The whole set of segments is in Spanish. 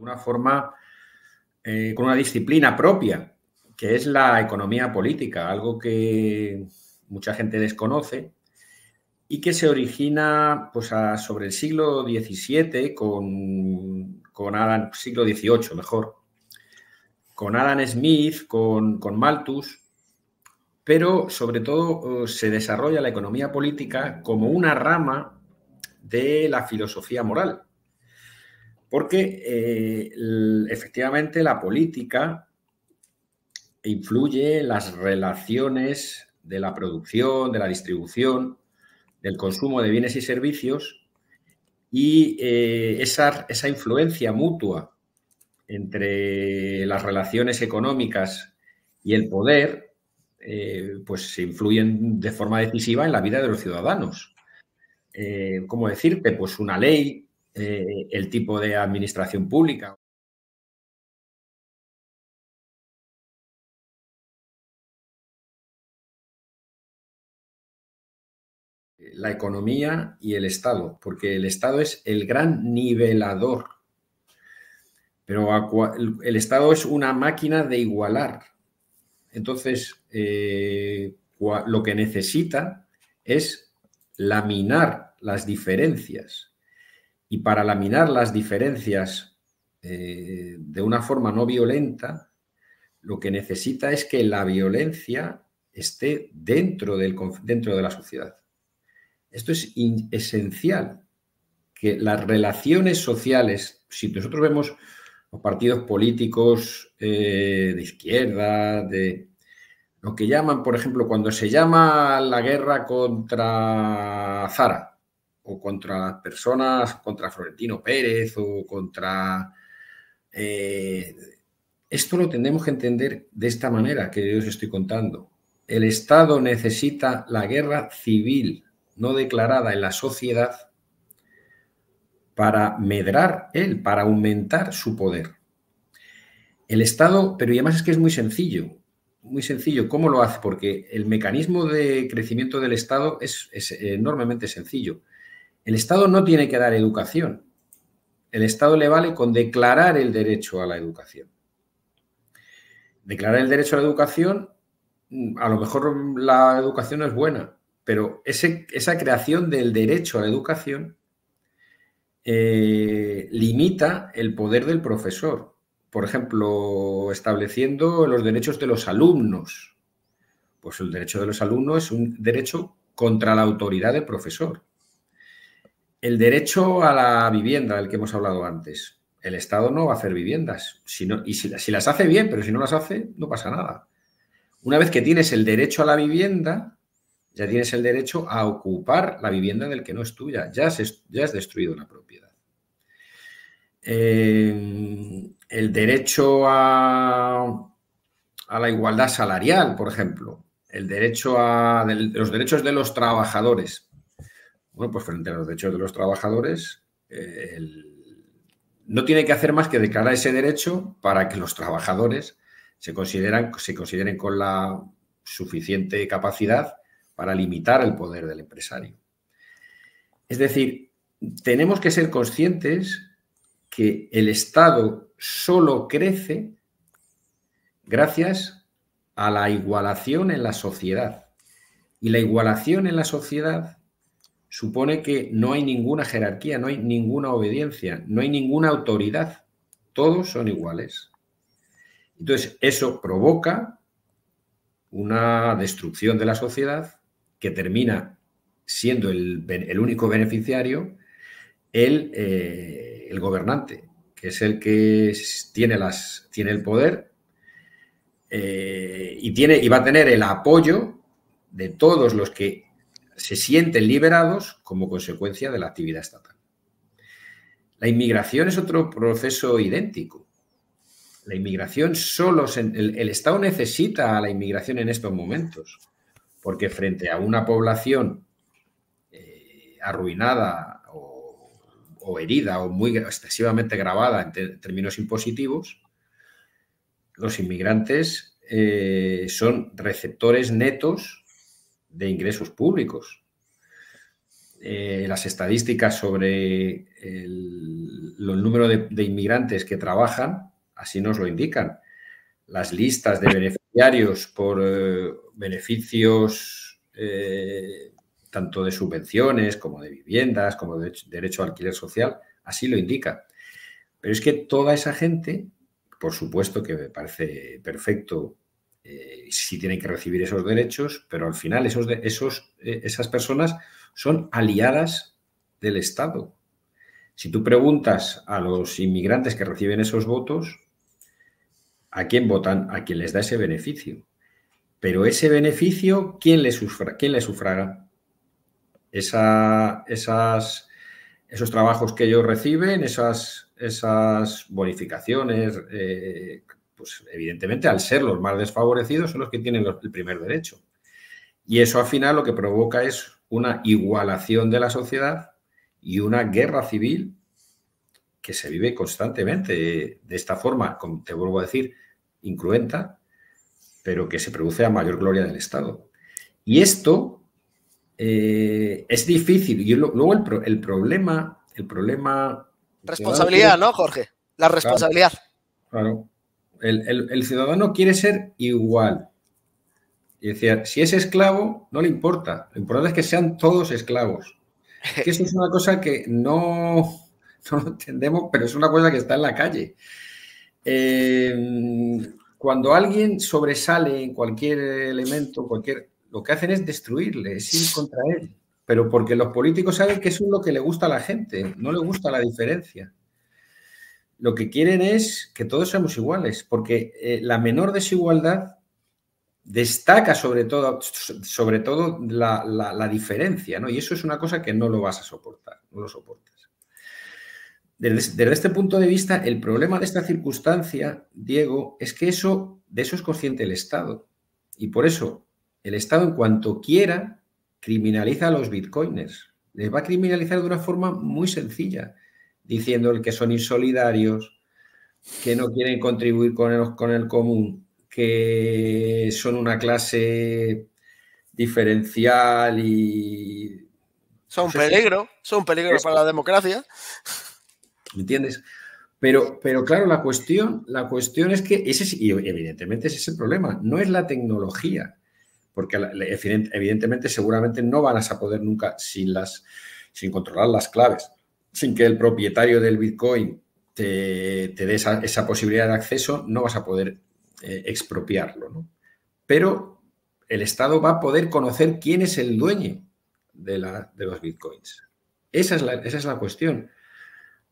una forma eh, con una disciplina propia, que es la economía política, algo que mucha gente desconoce y que se origina pues, sobre el siglo XVII con, Adam, siglo XVIII mejor, con Adam Smith, con, con Malthus, pero sobre todo eh, se desarrolla la economía política como una rama de la filosofía moral porque eh, efectivamente la política influye en las relaciones de la producción, de la distribución, del consumo de bienes y servicios y eh, esa, esa influencia mutua entre las relaciones económicas y el poder, eh, pues se influyen de forma decisiva en la vida de los ciudadanos. ¿Cómo decirte? Pues una ley eh, el tipo de administración pública. la economía y el Estado, porque el Estado es el gran nivelador. Pero el Estado es una máquina de igualar. Entonces, eh, lo que necesita es laminar las diferencias y para laminar las diferencias eh, de una forma no violenta, lo que necesita es que la violencia esté dentro, del, dentro de la sociedad. Esto es esencial, que las relaciones sociales, si nosotros vemos los partidos políticos eh, de izquierda, de lo que llaman, por ejemplo, cuando se llama la guerra contra Zara, contra personas, contra Florentino Pérez o contra... Eh, esto lo tenemos que entender de esta manera que yo os estoy contando. El Estado necesita la guerra civil no declarada en la sociedad para medrar él, para aumentar su poder. El Estado, pero y además es que es muy sencillo, muy sencillo. ¿Cómo lo hace? Porque el mecanismo de crecimiento del Estado es enormemente sencillo. El Estado no tiene que dar educación. El Estado le vale con declarar el derecho a la educación. Declarar el derecho a la educación, mm, a lo mejor la educación es buena, pero esa creación del derecho a la educación eh, limita el poder del profesor. Por ejemplo, estableciendo los derechos de los alumnos. Pues el derecho de los alumnos es un derecho contra la autoridad del profesor. El derecho a la vivienda, del que hemos hablado antes. El Estado no va a hacer viviendas. sino y si, las hace bien, pero si no las hace, no pasa nada. Una vez que tienes el derecho a la vivienda, ya tienes el derecho a ocupar la vivienda del que no es tuya. Ya has, ya destruido la propiedad. Eh, el derecho a, a, la igualdad salarial, por ejemplo. El derecho a. los derechos de los trabajadores. Bueno, pues frente a los derechos de los trabajadores, eh, no tiene que hacer más que declarar ese derecho para que los trabajadores se, se consideren con la suficiente capacidad para limitar el poder del empresario. Es decir, tenemos que ser conscientes que el Estado solo crece gracias a la igualación en la sociedad. Y la igualación en la sociedad supone que no hay ninguna jerarquía, no hay ninguna obediencia, no hay ninguna autoridad. Todos son iguales. Entonces, eso provoca una destrucción de la sociedad que termina siendo el, único beneficiario eh, el, gobernante, que es el que tiene, las, tiene el poder eh, y, tiene, y va a tener el apoyo de todos los que se sienten liberados como consecuencia de la actividad estatal. La inmigración es otro proceso idéntico. La inmigración solo, el, Estado necesita a la inmigración en estos momentos, porque frente a una población eh, arruinada o, herida o muy excesivamente grabada en términos impositivos, los inmigrantes eh, son receptores netos de ingresos públicos. Eh, las estadísticas sobre el, número de, inmigrantes que trabajan, así nos lo indican. Las listas de beneficiarios por eh, beneficios eh, tanto de subvenciones como de viviendas, como de derecho al alquiler social, así lo indican. Pero es que toda esa gente, por supuesto que me parece perfecto eh, si tienen que recibir esos derechos, pero al final esos, esos eh, esas personas son aliadas del Estado. Si tú preguntas a los inmigrantes que reciben esos votos, ¿a quién votan? A quien les da ese beneficio. Pero ese beneficio, ¿quién le, quién le sufraga? Esa, esas, esos trabajos que ellos reciben, esas, esas bonificaciones, eh, pues evidentemente al ser los más desfavorecidos son los que tienen el primer derecho. Y eso al final lo que provoca es una igualación de la sociedad y una guerra civil que se vive constantemente de esta forma, como te vuelvo a decir, incruenta, pero que se produce a mayor gloria del Estado. Y esto eh, es difícil. Y luego el, problema, el problema. Responsabilidad, ¿no, Jorge? La responsabilidad. claro. El, ciudadano quiere ser igual. Y decía, si es esclavo, no le importa. Lo importante es que sean todos esclavos. eso es una cosa que no, entendemos, pero es una cosa que está en la calle. Eh, cuando alguien sobresale en cualquier elemento, cualquier, lo que hacen es destruirle, es ir contra él. Pero porque los políticos saben que eso es lo que le gusta a la gente, no le gusta la diferencia lo que quieren es que todos seamos iguales, porque eh, la menor desigualdad destaca sobre todo, sobre todo la, diferencia, ¿no? Y eso es una cosa que no lo vas a soportar, no lo soportas. Desde, este punto de vista, el problema de esta circunstancia, Diego, es que eso, de eso es consciente el Estado. Y por eso, el Estado, en cuanto quiera, criminaliza a los bitcoiners. Les va a criminalizar de una forma muy sencilla diciendo el que son insolidarios, que no quieren contribuir con el, con el común, que son una clase diferencial y... Son un peligro, son son peligro para la democracia. ¿Me entiendes? Pero, pero claro, la cuestión, la cuestión es que ese y evidentemente ese es el problema, no es la tecnología, porque evidentemente seguramente no van a poder nunca sin las sin controlar las claves sin que el propietario del Bitcoin te, dé esa, posibilidad de acceso, no vas a poder eh, expropiarlo. Pero el Estado va a poder conocer quién es el dueño de, los Bitcoins. Esa es la, esa es la cuestión.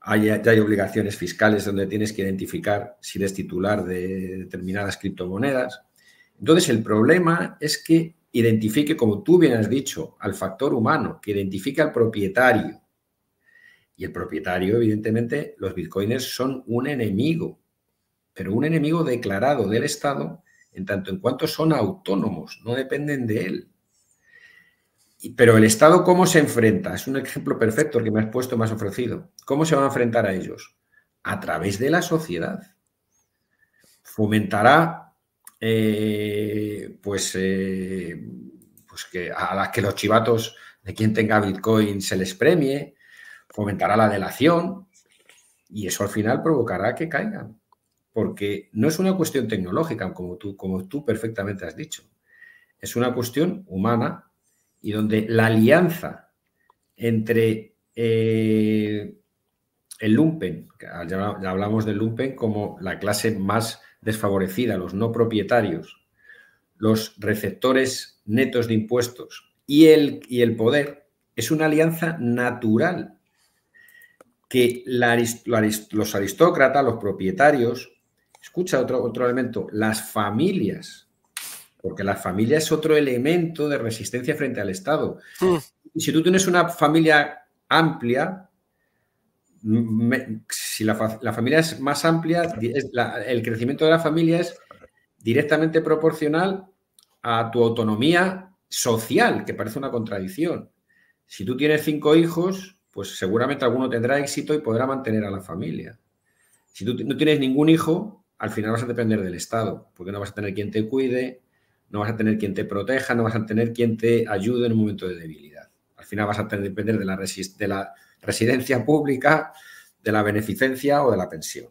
Hay, hay obligaciones fiscales donde tienes que identificar si eres titular de determinadas criptomonedas. Entonces, el problema es que identifique, como tú bien has dicho, al factor humano, que identifique al propietario, y el propietario, evidentemente, los bitcoiners son un enemigo, pero un enemigo declarado del Estado en tanto en cuanto son autónomos, no dependen de él. Pero el Estado, ¿cómo se enfrenta? Es un ejemplo perfecto el que me has puesto, me has ofrecido. ¿Cómo se van a enfrentar a ellos? A través de la sociedad. Fomentará, eh, pues, eh, pues que a las que los chivatos de quien tenga Bitcoin se les premie, fomentará la delación y eso al final provocará que caigan. Porque no es una cuestión tecnológica, como tú, como tú perfectamente has dicho. Es una cuestión humana y donde la alianza entre eh, el lumpen, ya hablamos del lumpen como la clase más desfavorecida, los no propietarios, los receptores netos de impuestos y el, y el poder, es una alianza natural que los aristócratas, los propietarios, escucha otro, otro elemento, las familias, porque la familia es otro elemento de resistencia frente al Estado. Mm. si tú tienes una familia amplia, si la, familia es más amplia, el crecimiento de la familia es directamente proporcional a tu autonomía social, que parece una contradicción. Si tú tienes cinco hijos, pues seguramente alguno tendrá éxito y podrá mantener a la familia. Si tú no tienes ningún hijo, al final vas a depender del Estado, porque no vas a tener quien te cuide, no vas a tener quien te proteja, no vas a tener quien te ayude en un momento de debilidad. Al final vas a tener que depender de la, residencia pública, de la beneficencia o de la pensión.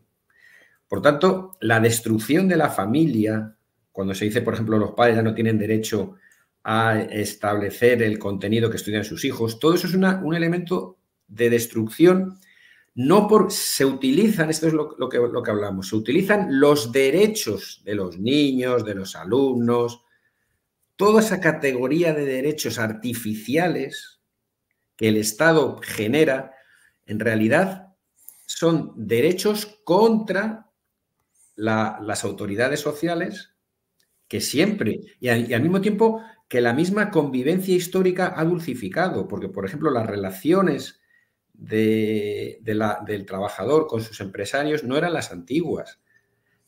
Por tanto, la destrucción de la familia, cuando se dice, por ejemplo, los padres ya no tienen derecho a establecer el contenido que estudian sus hijos, todo eso es un elemento de destrucción, no por, se utilizan, esto es lo, que, lo que hablamos, se utilizan los derechos de los niños, de los alumnos, toda esa categoría de derechos artificiales que el Estado genera, en realidad son derechos contra las autoridades sociales que siempre, y al, mismo tiempo que la misma convivencia histórica ha dulcificado, porque por ejemplo las relaciones de, la, del trabajador con sus empresarios no eran las antiguas.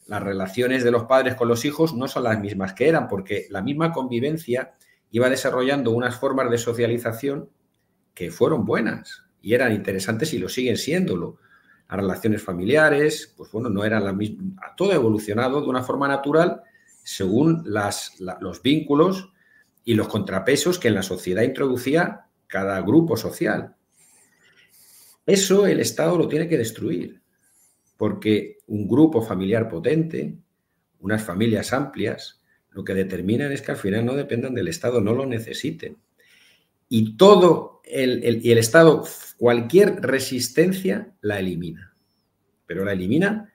Las relaciones de los padres con los hijos no son las mismas que eran, porque la misma convivencia iba desarrollando unas formas de socialización que fueron buenas y eran interesantes y lo siguen siéndolo. Las relaciones familiares, pues bueno, no eran las mismas. Todo ha evolucionado de una forma natural según las, los vínculos y los contrapesos que en la sociedad introducía cada grupo social. Eso el Estado lo tiene que destruir, porque un grupo familiar potente, unas familias amplias, lo que determinan es que al final no dependan del Estado, no lo necesiten. Y todo el, el Estado, cualquier resistencia la elimina, pero la elimina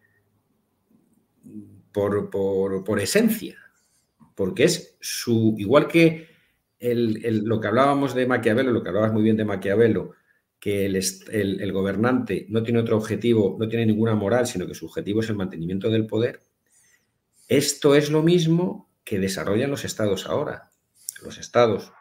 por, esencia, porque es su, igual que lo que hablábamos de Maquiavelo, lo que hablabas muy bien de Maquiavelo, que el, gobernante no tiene otro objetivo, no tiene ninguna moral, sino que su objetivo es el mantenimiento del poder, esto es lo mismo que desarrollan los estados ahora. Los estados